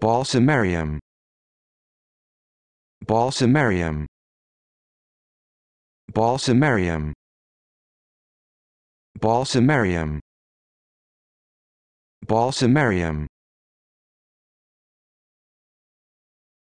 Balsamarium. Balsamarium. Balsamarium. Balsamarium. Balsamarium.